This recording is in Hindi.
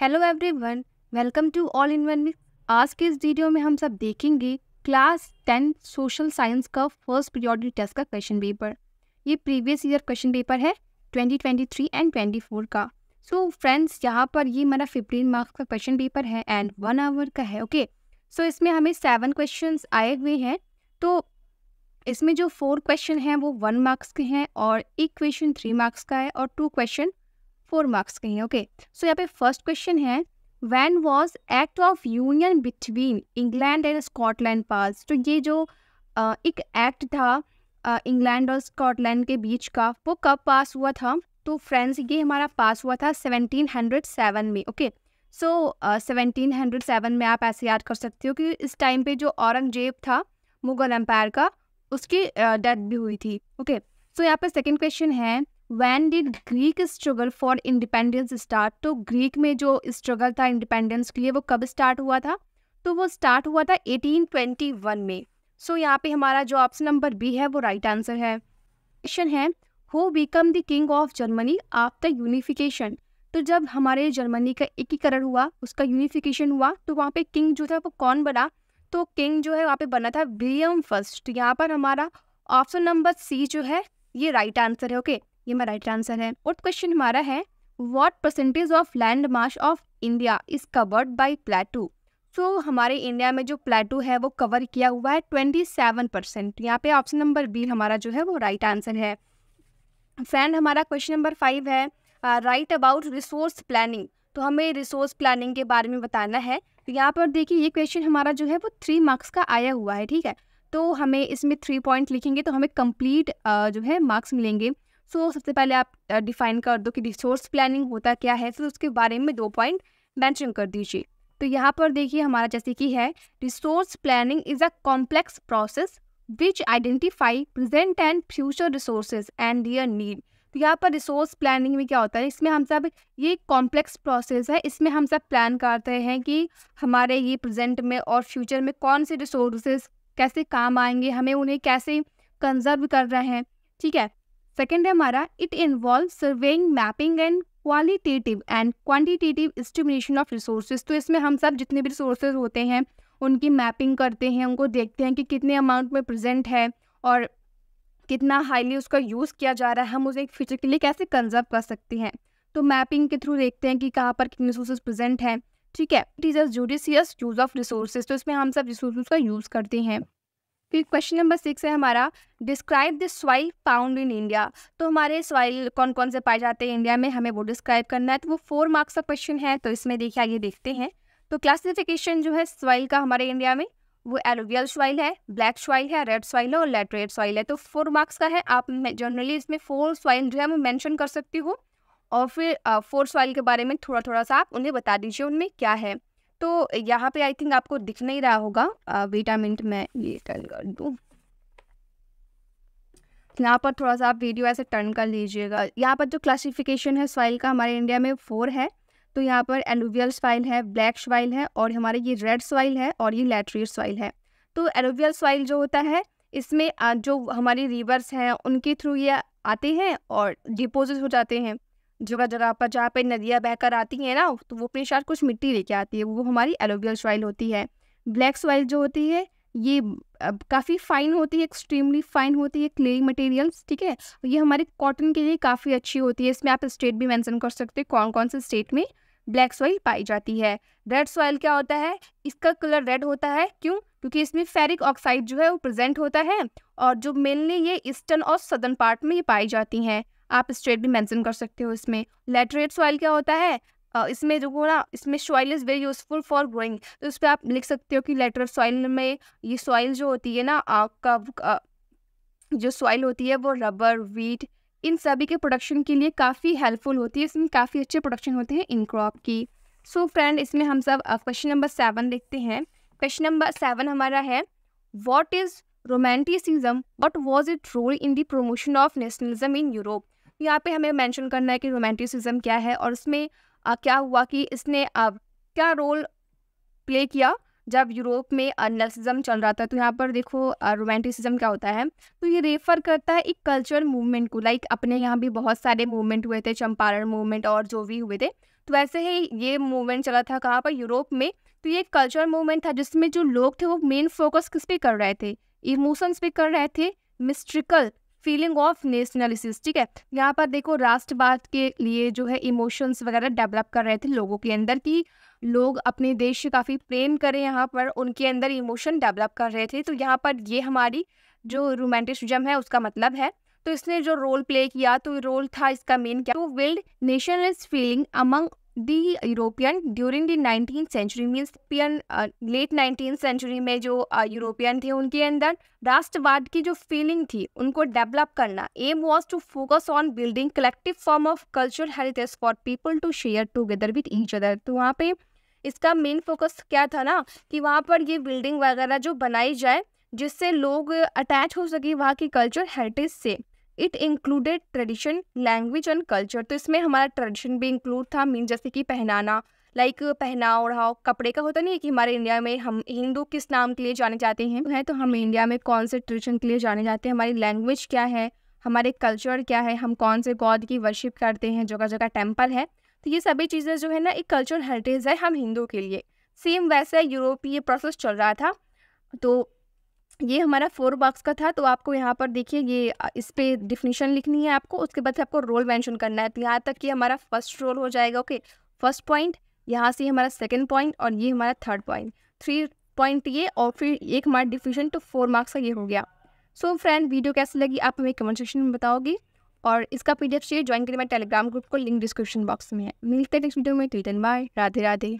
Hello everyone welcome to All in One आज के इस वीडियो में हम सब देखेंगे क्लास टेन सोशल साइंस का फर्स्ट पीरियोडिक टेस्ट का क्वेश्चन पेपर ये प्रीवियस ईयर क्वेश्चन पेपर है 2023 एंड 24 का सो so, फ्रेंड्स यहाँ पर ये मेरा फिफ्टीन मार्क्स का क्वेश्चन पेपर है एंड वन आवर का है ओके okay? सो so, इसमें हमें सेवन क्वेश्चन आए हुए हैं तो इसमें जो फोर क्वेश्चन हैं वो वन मार्क्स के हैं और एक क्वेश्चन थ्री मार्क्स का है और टू क्वेश्चन फोर मार्क्स के हैं ओके सो यहाँ पे फर्स्ट क्वेश्चन है when was Act of Union between England and Scotland pass तो ये जो uh, एक एक्ट था इंग्लैंड और स्कॉटलैंड के बीच का वो कब पास हुआ था तो फ्रेंड्स ये हमारा पास हुआ था 1707 में okay so seventeen hundred seven में आप ऐसे याद कर सकते हो कि इस टाइम पे जो औरंगजेब था मुगल एम्पायर का उसकी डेथ uh, भी हुई थी ओके सो यहाँ पर सेकेंड क्वेश्चन है when did Greek struggle for independence start तो ग्रीक में जो स्ट्रगल था इंडिपेंडेंस के लिए वो कब स्टार्ट हुआ था तो वो स्टार्ट हुआ था 1821 में सो so, यहाँ पे हमारा जो ऑप्शन नंबर बी है वो राइट right आंसर है क्वेश्चन है who become the king of Germany after unification तो जब हमारे जर्मनी का एकीकरण हुआ उसका यूनिफिकेशन हुआ तो वहाँ पे किंग जो था वो कौन बना तो किंग जो है वहाँ पे बना था विलियम फर्स्ट तो यहाँ पर हमारा ऑप्शन नंबर सी जो है ये राइट right आंसर है ओके okay? ये हमारा राइट आंसर है और क्वेश्चन हमारा है what percentage of land marsh of India is covered by plateau so हमारे इंडिया में जो प्लेटू है वो कवर किया हुआ है ट्वेंटी सेवन परसेंट यहाँ पे ऑप्शन नंबर बी हमारा जो है वो राइट आंसर है फ्रेंड हमारा क्वेश्चन नंबर फाइव है राइट अबाउट रिसोर्स प्लानिंग तो हमें रिसोर्स प्लानिंग के बारे में बताना है तो यहाँ पर देखिए ये क्वेश्चन हमारा जो है वो थ्री मार्क्स का आया हुआ है ठीक है तो हमें इसमें थ्री पॉइंट लिखेंगे तो हमें कंप्लीट uh, जो है मार्क्स मिलेंगे सो सबसे पहले आप डिफाइन कर दो कि रिसोर्स प्लानिंग होता क्या है फिर उसके बारे में दो पॉइंट मैंशन कर दीजिए तो यहाँ पर देखिए हमारा जैसे कि है resource planning is a complex process which identify present and future resources and their need तो यहाँ पर रिसोर्स प्लानिंग में क्या होता है इसमें हम सब ये कॉम्प्लेक्स प्रोसेस है इसमें हम सब प्लान करते हैं कि हमारे ये प्रेजेंट में और फ्यूचर में कौन से रिसोर्सेज कैसे काम आएंगे हमें उन्हें कैसे कंजर्व कर रहे हैं ठीक है सेकेंड है हमारा it involve surveying mapping and qualitative and quantitative stimulation of resources तो इसमें हम सब जितने भी रिसोर्सेज होते हैं उनकी मैपिंग करते हैं उनको देखते हैं कि कितने अमाउंट में प्रजेंट है और कितना हाईली उसका यूज़ किया जा रहा है हम उसे एक फ्यूचर के लिए कैसे कंजर्व कर सकते हैं तो मैपिंग के थ्रू देखते हैं कि कहाँ पर कितने रिसोर्सेज प्रेजेंट हैं ठीक है it is a judicious use of resources तो इसमें हम सब रिसोर्स का यूज़ करते हैं फिर क्वेश्चन नंबर सिक्स है हमारा describe the soil pound in India तो हमारे सॉइल कौन कौन से पाए जाते हैं इंडिया में हमें वो डिस्क्राइब करना है तो वो फोर मार्क्स का क्वेश्चन है तो इसमें देखिए आइए देखते हैं तो क्लासिफिकेशन जो है सॉइल का हमारे इंडिया में वो एलोवियल सॉइल है ब्लैक सॉइल है रेड सॉइल है और लेटरेट सॉइल है तो फोर मार्क्स का है आप जनरली इसमें फोर सॉइल जो है वो मैंशन कर सकती हूँ और फिर फोर सॉइल के बारे में थोड़ा थोड़ा सा आप उन्हें बता दीजिए उनमें क्या है तो यहाँ पे आई थिंक आपको दिख नहीं रहा होगा विटामिन मैं ये टर्न कर दूँ यहाँ पर थोड़ा सा आप वीडियो ऐसे टर्न कर लीजिएगा यहाँ पर जो क्लासिफिकेशन है सॉइल का हमारे इंडिया में फोर है तो यहाँ पर एलोवियल सॉइल है ब्लैक सॉइल है और हमारे ये रेड सॉइल है और ये लेटरीट सॉइल है तो एलोवियल सॉइल जो होता है इसमें जो हमारी रिवर्स हैं उनके थ्रू ये आते हैं और डिपोजिट हो जाते हैं जगह जगह पर जहाँ पर नदियाँ बहकर आती हैं ना तो वो अपने साथ कुछ मिट्टी लेके आती है वो हमारी एलोवियल सॉइल होती है ब्लैक सॉइल जो होती है ये काफ़ी फाइन होती है एक्सट्रीमली फाइन होती है क्ले मटेरियल्स ठीक है ये हमारे कॉटन के लिए काफ़ी अच्छी होती है इसमें आप स्टेट भी मैंसन कर सकते हैं कौन कौन से स्टेट में ब्लैक सॉइल पाई जाती है रेड सॉइल क्या होता है इसका कलर रेड होता है क्यों क्योंकि इसमें फेरिक ऑक्साइड जो है वो प्रेजेंट होता है और जो मेनली ये ईस्टर्न और सदर्न पार्ट में ये पाई जाती हैं आप स्ट्रेट भी मेंशन कर सकते हो इसमें लेटरेट सॉइल क्या होता है इसमें जो ना इसमें soil is very useful for growing तो इस पर आप लिख सकते हो कि लेटर सॉइल में ये सॉइल जो होती है ना आपका जो सॉइल होती है वो रबर वीट इन सभी के प्रोडक्शन के लिए काफ़ी हेल्पफुल होती है इसमें काफ़ी अच्छे प्रोडक्शन होते हैं इन क्रॉप की सो so फ्रेंड इसमें हम सब क्वेश्चन नंबर सेवन देखते हैं क्वेश्चन नंबर सेवन हमारा है what is romanticism but was it role in the promotion of nationalism in Europe यहाँ पे हमें मेंशन करना है कि रोमांटिसिज्म क्या है और उसमें आ, क्या हुआ कि इसने अब क्या रोल प्ले किया जब यूरोप में नर्सिज्म चल रहा था तो यहाँ पर देखो रोमांटिसिज्म क्या होता है तो ये रेफर करता है एक कल्चरल मूवमेंट को लाइक अपने यहाँ भी बहुत सारे मूवमेंट हुए थे चंपारण मूवमेंट और जो भी हुए थे तो वैसे ही ये मूवमेंट चला था कहाँ पर यूरोप में तो ये एक कल्चरल मूवमेंट था जिसमें जो लोग थे वो मेन फोकस किस पे कर रहे थे इमोशंस पे कर रहे थे मिस्ट्रिकल फीलिंग ऑफ नेशनलिस्ट ठीक है यहाँ पर देखो राष्ट्रवाद के लिए जो है इमोशंस वगैरह डेवलप कर रहे थे लोगों के अंदर कि लोग अपने देश से काफ़ी प्रेम करें यहाँ पर उनके अंदर इमोशन डेवलप कर रहे थे तो यहाँ पर ये हमारी जो रोमांटिसिजम है उसका मतलब है तो इसने जो रोल प्ले किया तो रोल था इसका मेन क्या तो build nationalist feeling among the European during the nineteen century means late nineteen century में जो यूरोपियन uh, थे उनके अंदर राष्ट्रवाद की जो फीलिंग थी उनको डेवलप करना aim was to focus on building collective form of cultural heritage for people to share together with each other तो वहाँ पे इसका मेन फोकस क्या था ना कि वहाँ पर ये बिल्डिंग वगैरह जो बनाई जाए जिससे लोग अटैच हो सके वहाँ की कल्चर हेरिटेज से it included tradition language and culture तो इसमें हमारा ट्रेडिशन भी इंक्लूड था मीन जैसे कि पहनाना लाइक like, पहना ओढ़ाओ कपड़े का होता नहीं है कि हमारे इंडिया में हम हिंदू किस नाम के लिए जाने जाते हैं है तो हम इंडिया में कौन से ट्रेडिशन के लिए जाने जाते हैं हमारी लैंग्वेज क्या है हमारे कल्चर क्या है हम कौन से गॉड की वर्शिप करते हैं जगह जगह टेम्पल है तो ये सभी चीज़ें जो है ना एक कल्चरल हेरिटेज है हम हिंदू के लिए सेम वैसे यूरोपीय प्रोसेस चल रहा था तो ये हमारा फोर बॉक्स का था तो आपको यहाँ पर देखिए ये इस पर डिफिनीशन लिखनी है आपको उसके बाद आपको रोल मैंशन करना है तो यहाँ तक कि हमारा फर्स्ट रोल हो जाएगा ओके फर्स्ट पॉइंट यहाँ से हमारा सेकेंड पॉइंट और ये हमारा थर्ड पॉइंट थ्री पॉइंट ये और फिर एक मार्क डिफिशन तो फोर मार्क्स का ये हो गया सो so, फ्रेंड वीडियो कैसी लगी आप हमें कमेंट सेक्शन में बताओगे और इसका P D F share join करिए मेरे टेलीग्राम ग्रुप को लिंक डिस्क्रिप्शन बॉक्स में है मिलते हैं नेक्स्ट वीडियो में ट्विटर बाय राधे राधे